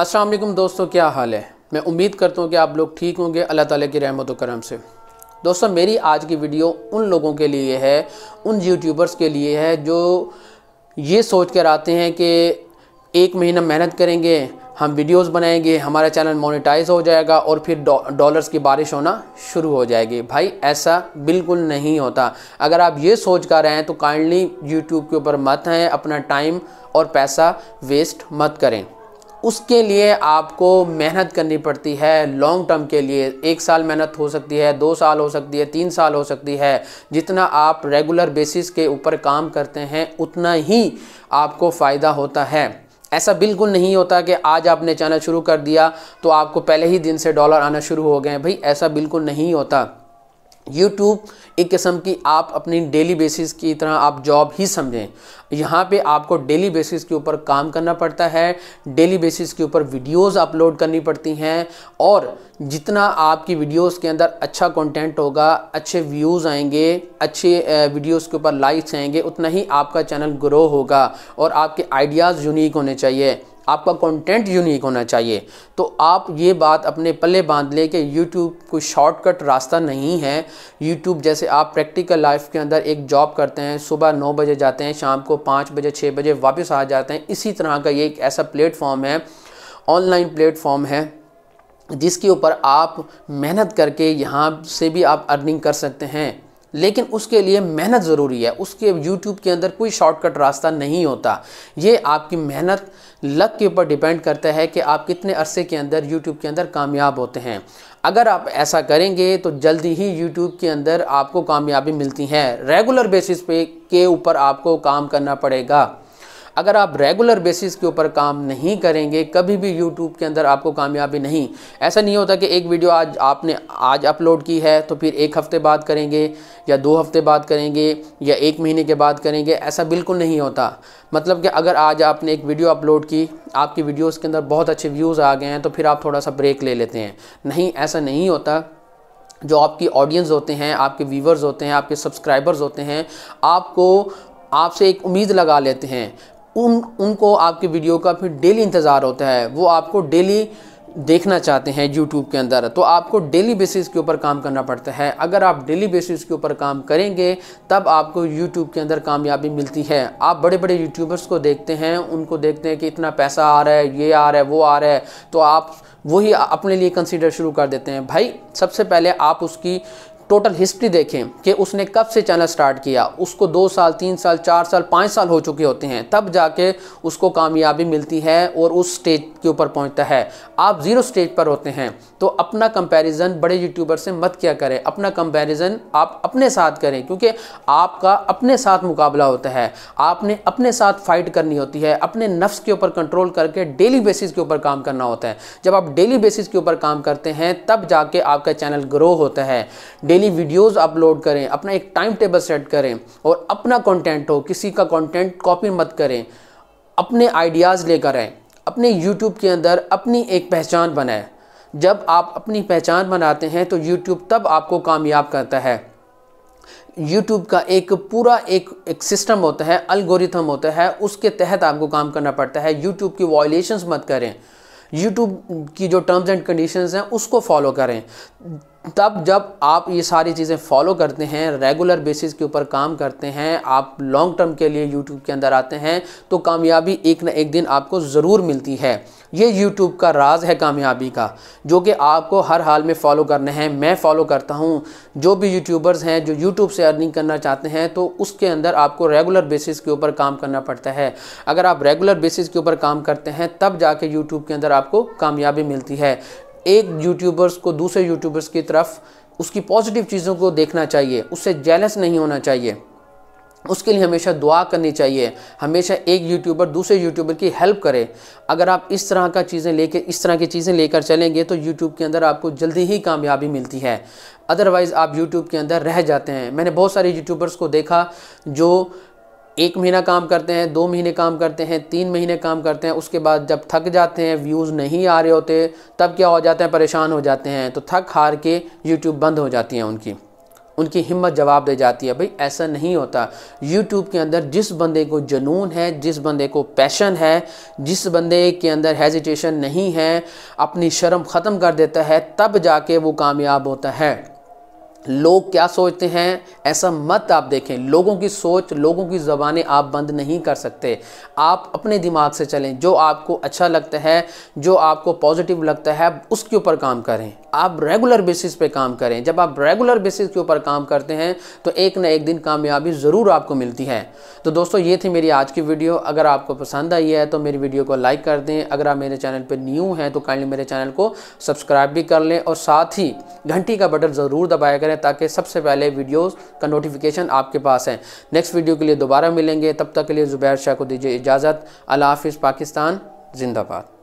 अस्सलाम दोस्तों क्या हाल है मैं उम्मीद करता हूँ कि आप लोग ठीक होंगे अल्लाह ताला की रहमत करम से दोस्तों मेरी आज की वीडियो उन लोगों के लिए है उन यूट्यूबर्स के लिए है जो ये सोच कर आते हैं कि एक महीना मेहनत करेंगे हम वीडियोस बनाएंगे हमारा चैनल मोनेटाइज हो जाएगा और फिर डॉलर्स की बारिश होना शुरू हो जाएगी भाई ऐसा बिल्कुल नहीं होता अगर आप ये सोच कर रहे हैं तो काइंडली यूट्यूब के ऊपर मत हैं अपना टाइम और पैसा वेस्ट मत करें उसके लिए आपको मेहनत करनी पड़ती है लॉन्ग टर्म के लिए एक साल मेहनत हो सकती है दो साल हो सकती है तीन साल हो सकती है जितना आप रेगुलर बेसिस के ऊपर काम करते हैं उतना ही आपको फ़ायदा होता है ऐसा बिल्कुल नहीं होता कि आज आपने चैनल शुरू कर दिया तो आपको पहले ही दिन से डॉलर आना शुरू हो गए भाई ऐसा बिल्कुल नहीं होता यूट्यूब एक किस्म की आप अपनी डेली बेसिस की तरह आप जॉब ही समझें यहाँ पे आपको डेली बेसिस के ऊपर काम करना पड़ता है डेली बेसिस के ऊपर वीडियोस अपलोड करनी पड़ती हैं और जितना आपकी वीडियोस के अंदर अच्छा कंटेंट होगा अच्छे व्यूज़ आएंगे अच्छे वीडियोस के ऊपर लाइक्स आएंगे उतना ही आपका चैनल ग्रो होगा और आपके आइडियाज़ यूनिक होने चाहिए आपका कंटेंट यूनिक होना चाहिए तो आप ये बात अपने पल्ले बांध लें कि यूट्यूब कोई शॉर्टकट रास्ता नहीं है यूट्यूब जैसे आप प्रैक्टिकल लाइफ के अंदर एक जॉब करते हैं सुबह नौ बजे जाते हैं शाम को पाँच बजे छः बजे वापस आ जाते हैं इसी तरह का ये एक ऐसा प्लेटफॉर्म है ऑनलाइन प्लेटफॉर्म है जिसके ऊपर आप मेहनत करके यहाँ से भी आप अर्निंग कर सकते हैं लेकिन उसके लिए मेहनत ज़रूरी है उसके यूट्यूब के अंदर कोई शॉर्टकट रास्ता नहीं होता ये आपकी मेहनत लक के ऊपर डिपेंड करता है कि आप कितने अरसे के अंदर यूट्यूब के अंदर कामयाब होते हैं अगर आप ऐसा करेंगे तो जल्दी ही यूट्यूब के अंदर आपको कामयाबी मिलती है रेगुलर बेसिस पे के ऊपर आपको काम करना पड़ेगा अगर आप रेगुलर बेसिस के ऊपर काम नहीं करेंगे कभी भी यूट्यूब के अंदर आपको कामयाबी नहीं ऐसा नहीं होता कि एक वीडियो आज आपने आज अपलोड की है तो फिर एक हफ़्ते बाद करेंगे या दो हफ़्ते बाद करेंगे या एक महीने के बाद करेंगे ऐसा बिल्कुल नहीं होता मतलब कि अगर आज आपने एक वीडियो अपलोड की आपकी वीडियोस के अंदर बहुत अच्छे व्यूज़ आ गए हैं तो फिर आप थोड़ा सा ब्रेक ले लेते हैं नहीं ऐसा नहीं होता जो आपकी ऑडियंस होते हैं आपके व्यूवर्स होते हैं आपके सब्सक्राइबर्स होते हैं आपको आपसे एक उम्मीद लगा लेते हैं उन उनको आपके वीडियो का फिर डेली इंतज़ार होता है वो आपको डेली देखना चाहते हैं यूट्यूब के अंदर तो आपको डेली बेसिस के ऊपर काम करना पड़ता है अगर आप डेली बेसिस के ऊपर काम करेंगे तब आपको यूट्यूब के अंदर कामयाबी मिलती है आप बड़े बड़े यूट्यूबर्स को देखते हैं उनको देखते हैं कि इतना पैसा आ रहा है ये आ रहा है वो आ रहा है तो आप वही अपने लिए कंसिडर शुरू कर देते हैं भाई सबसे पहले आप उसकी टोटल हिस्ट्री देखें कि उसने कब से चैनल स्टार्ट किया उसको दो साल तीन साल चार साल पाँच साल हो चुके होते हैं तब जाके उसको कामयाबी मिलती है और उस स्टेज के ऊपर पहुंचता है आप ज़ीरो स्टेज पर होते हैं तो अपना कंपैरिजन बड़े यूट्यूबर से मत क्या करें अपना कंपैरिजन आप अपने साथ करें क्योंकि आपका अपने साथ मुकाबला होता है आपने अपने साथ फाइट करनी होती है अपने नफ्स के ऊपर कंट्रोल करके डेली बेसिस के ऊपर काम करना होता है जब आप डेली बेसिस के ऊपर काम करते हैं तब जाके आपका चैनल ग्रो होता है डेली डेली वीडियोस अपलोड करें अपना एक टाइम टेबल सेट करें और अपना कंटेंट हो किसी का कंटेंट कॉपी मत करें अपने आइडियाज़ लेकर आएँ अपने यूट्यूब के अंदर अपनी एक पहचान बनाएं जब आप अपनी पहचान बनाते हैं तो यूट्यूब तब आपको कामयाब करता है यूट्यूब का एक पूरा एक एक सिस्टम होता है अलगोरिथम होता है उसके तहत आपको काम करना पड़ता है यूट्यूब की वायलेशंस मत करें यूट्यूब की जो टर्म्स एंड कंडीशंस हैं उसको फॉलो करें तब जब आप ये सारी चीज़ें फॉलो करते हैं रेगुलर बेसिस के ऊपर काम करते हैं आप लॉन्ग टर्म के लिए यूट्यूब के अंदर आते हैं तो कामयाबी एक ना एक दिन आपको ज़रूर मिलती है ये यूट्यूब का राज है कामयाबी का जो कि आपको हर हाल में फ़ॉलो करना है मैं फ़ॉलो करता हूँ जो भी यूट्यूबर्स हैं जो यूट्यूब से अर्निंग करना चाहते हैं तो उसके अंदर आपको रेगुलर बेसिस के ऊपर काम करना पड़ता है अगर आप रेगुलर बेसिस के ऊपर काम करते हैं तब जाके यूट्यूब के अंदर आपको कामयाबी मिलती है एक यूट्यूबर्स को दूसरे यूट्यूबर्स की तरफ उसकी पॉजिटिव चीज़ों को देखना चाहिए उससे जेलस नहीं होना चाहिए उसके लिए हमेशा दुआ करनी चाहिए हमेशा एक यूट्यूबर दूसरे यूट्यूबर की हेल्प करे अगर आप इस तरह का चीज़ें लेके इस तरह की चीज़ें लेकर चलेंगे तो यूट्यूब के अंदर आपको जल्दी ही कामयाबी मिलती है अदरवाइज़ आप यूट्यूब के अंदर रह जाते हैं मैंने बहुत सारे यूट्यूबर्स को देखा जो एक महीना काम करते हैं दो महीने काम करते हैं तीन महीने काम करते हैं उसके बाद जब थक जाते हैं व्यूज़ नहीं आ रहे होते तब क्या हो जाते हैं परेशान हो जाते हैं तो थक हार के यूट्यूब बंद हो जाती हैं उनकी उनकी हिम्मत जवाब दे जाती है भाई ऐसा नहीं होता यूट्यूब के अंदर जिस बंदे को जुनून है जिस बंदे को पैशन है जिस बंदे के अंदर हेजिटेशन नहीं है अपनी शर्म ख़त्म कर देता है तब जाके वो कामयाब होता है लोग क्या सोचते हैं ऐसा मत आप देखें लोगों की सोच लोगों की ज़बानें आप बंद नहीं कर सकते आप अपने दिमाग से चलें जो आपको अच्छा लगता है जो आपको पॉजिटिव लगता है उसके ऊपर काम करें आप रेगुलर बेसिस पे काम करें जब आप रेगुलर बेसिस के ऊपर काम करते हैं तो एक ना एक दिन कामयाबी ज़रूर आपको मिलती है तो दोस्तों ये थी मेरी आज की वीडियो अगर आपको पसंद आई है तो मेरी वीडियो को लाइक कर दें अगर आप मेरे चैनल पर न्यू हैं तो काइंडली मेरे चैनल को सब्सक्राइब भी कर लें और साथ ही घंटी का बटन ज़रूर दबाया करें करें ताकि सबसे पहले वीडियोस का नोटिफिकेशन आपके पास है नेक्स्ट वीडियो के लिए दोबारा मिलेंगे तब तक के लिए ज़ुबैर शाह को दीजिए इजाज़त अला हाफिज़ पाकिस्तान जिंदाबाद